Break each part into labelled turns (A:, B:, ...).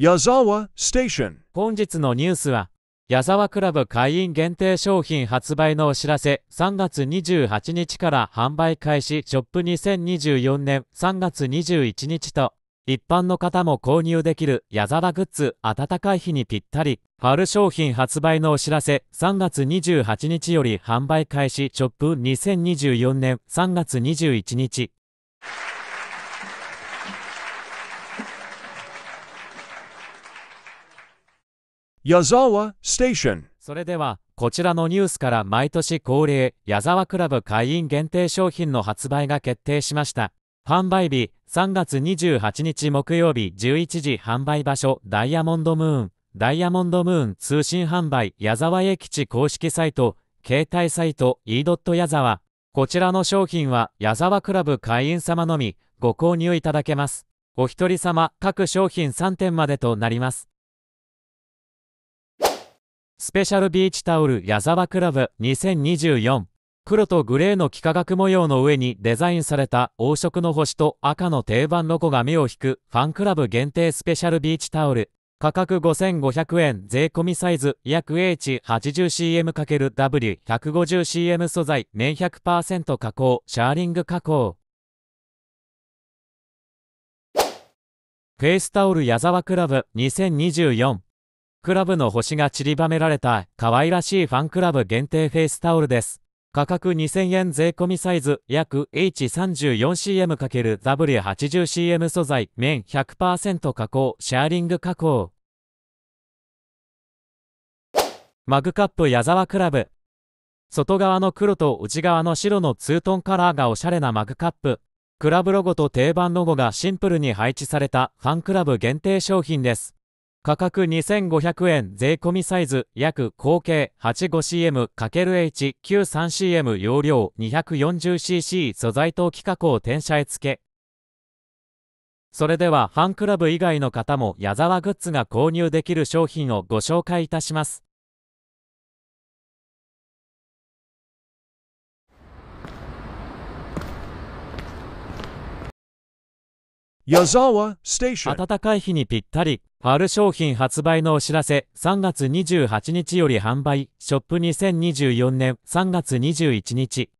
A: 矢沢ステーション本日のニュースは矢沢クラブ会員限定商品発売のお知らせ3月28日から販売開始ショップ2024年3月21日と一般の方も購入できる矢沢グッズ暖かい日にぴったり春商品発売のお知らせ3月28日より販売開始ショップ2024年3月21日矢沢ステーションそれではこちらのニュースから毎年恒例矢沢クラブ会員限定商品の発売が決定しました販売日3月28日木曜日11時販売場所ダイヤモンドムーンダイヤモンドムーン通信販売矢沢永吉公式サイト携帯サイト e. 矢沢こちらの商品は矢沢クラブ会員様のみご購入いただけますお一人様各商品3点までとなりますスペシャルビーチタオル矢沢クラブ2024黒とグレーの幾何学模様の上にデザインされた黄色の星と赤の定番ロゴが目を引くファンクラブ限定スペシャルビーチタオル価格5500円税込みサイズ約 H80cm×W150cm 素材綿100%加工シャーリング加工フェイスタオル矢沢クラブ2024クラブの星が散りばめられた可愛らしいファンクラブ限定フェイスタオルです。価格2000円税込みサイズ約 H34cm×W80cm 素材綿100%加工シェアリング加工マグカップ矢沢クラブ外側の黒と内側の白のツートンカラーがおしゃれなマグカップクラブロゴと定番ロゴがシンプルに配置されたファンクラブ限定商品です価格2500円税込サイズ約合計 85cm×H93cm 容量 240cc 素材等規格を転写へ付けそれではファンクラブ以外の方も矢沢グッズが購入できる商品をご紹介いたします暖かい日にぴったり春商品発売のお知らせ、3月28日より販売、ショップ2024年3月21日。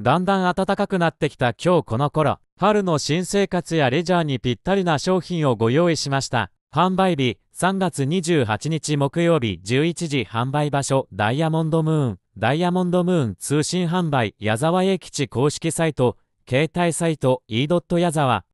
A: だんだん暖かくなってきた今日この頃、春の新生活やレジャーにぴったりな商品をご用意しました。販売日、3月28日木曜日11時販売場所、ダイヤモンドムーン、ダイヤモンドムーン通信販売、矢沢永吉公式サイト、携帯サイト e. 矢沢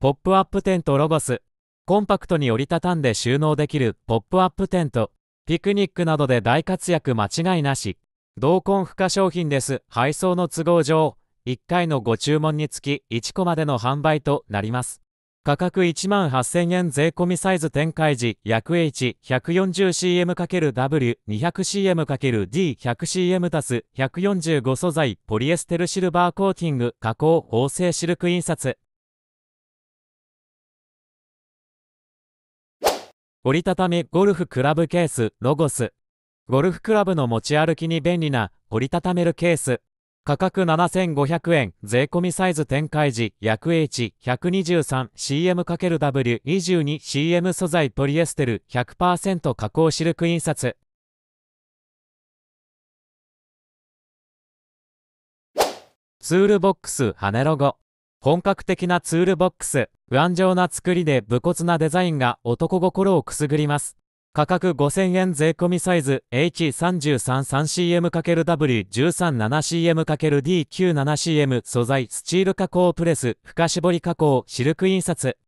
A: ポップアップテントロゴス。コンパクトに折りたたんで収納できるポップアップテント。ピクニックなどで大活躍間違いなし。同梱付加商品です。配送の都合上、1回のご注文につき1個までの販売となります。価格1万8000円税込みサイズ展開時、約 H140cm×W200cm×D100cm+145 素材、ポリエステルシルバーコーティング、加工、縫製シルク印刷。折りたたみゴルフクラブケースロゴスゴルフクラブの持ち歩きに便利な折りたためるケース価格7500円税込サイズ展開時約 H123CM×W22CM 素材ポリエステル100%加工シルク印刷ツールボックス羽ロゴ本格的なツールボックス、頑丈な作りで武骨なデザインが男心をくすぐります。価格5000円税込サイズ H333CM×W137CM×D97CM 素材スチール加工プレス、深絞り加工、シルク印刷。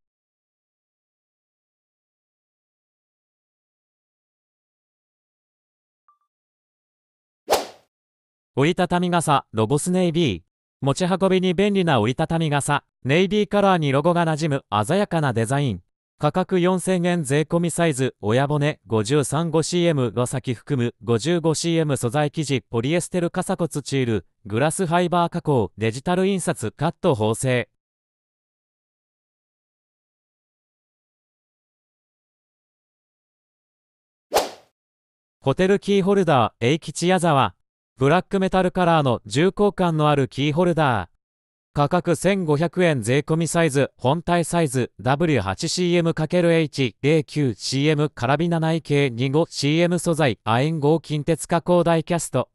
A: 折りたたみ傘、ロボスネイビー。持ち運びに便利な折りたたみ傘、ネイビーカラーにロゴがなじむ鮮やかなデザイン。価格4000円税込みサイズ、親骨 535cm 先含む 55cm 素材生地、ポリエステル傘骨チール、グラスファイバー加工、デジタル印刷、カット縫製。ホテルキーホルダー、A 吉矢沢。ブラックメタルカラーの重厚感のあるキーホルダー。価格1500円税込みサイズ、本体サイズ W8CM×H09CM カラビナ内径 25CM 素材亜鉛合金鉄加工ダイキャスト。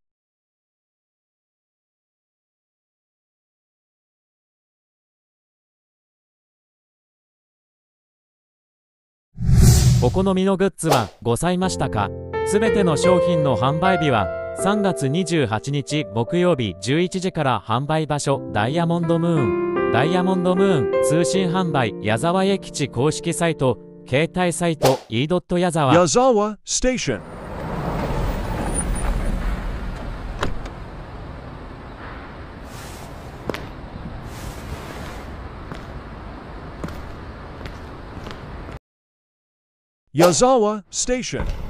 A: お好みのグッズはございましたかすべての商品の販売日は3月28日木曜日11時から販売場所ダイヤモンドムーンダイヤモンドムーン通信販売矢沢永吉公式サイト携帯サイト e. 矢沢矢沢ステーション矢沢ステーション